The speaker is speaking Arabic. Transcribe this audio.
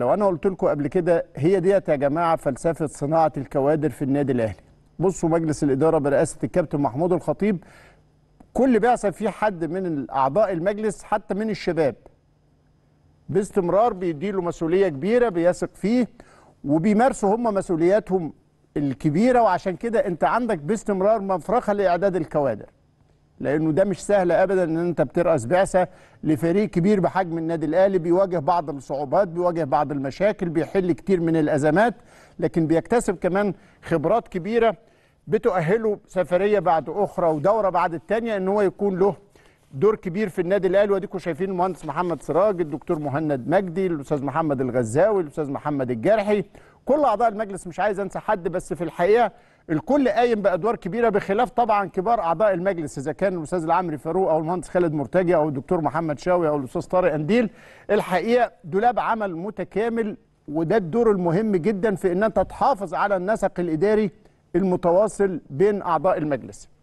لو انا قلت لكم قبل كده هي ديت يا جماعه فلسفه صناعه الكوادر في النادي الاهلي بصوا مجلس الاداره برئاسه الكابتن محمود الخطيب كل بعثه في حد من اعضاء المجلس حتى من الشباب باستمرار بيديله مسؤوليه كبيره بيثق فيه وبيمارسوا هم مسؤولياتهم الكبيره وعشان كده انت عندك باستمرار مفرخه لاعداد الكوادر لانه ده مش سهل ابدا ان انت بترأس بعثه لفريق كبير بحجم النادي الاهلي بيواجه بعض الصعوبات بيواجه بعض المشاكل بيحل كتير من الازمات لكن بيكتسب كمان خبرات كبيره بتؤهله سفريه بعد اخرى ودوره بعد الثانيه ان هو يكون له دور كبير في النادي الاهلي واديكم شايفين المهندس محمد سراج الدكتور مهند مجدي الاستاذ محمد الغزاوي الاستاذ محمد الجرحي كل اعضاء المجلس مش عايز انسى حد بس في الحقيقه الكل قايم بادوار كبيره بخلاف طبعا كبار اعضاء المجلس اذا كان الاستاذ العمري فاروق او المهندس خالد مرتجي او الدكتور محمد شاوي او الاستاذ طارق انديل الحقيقه دولاب عمل متكامل وده الدور المهم جدا في ان انت تحافظ على النسق الاداري المتواصل بين اعضاء المجلس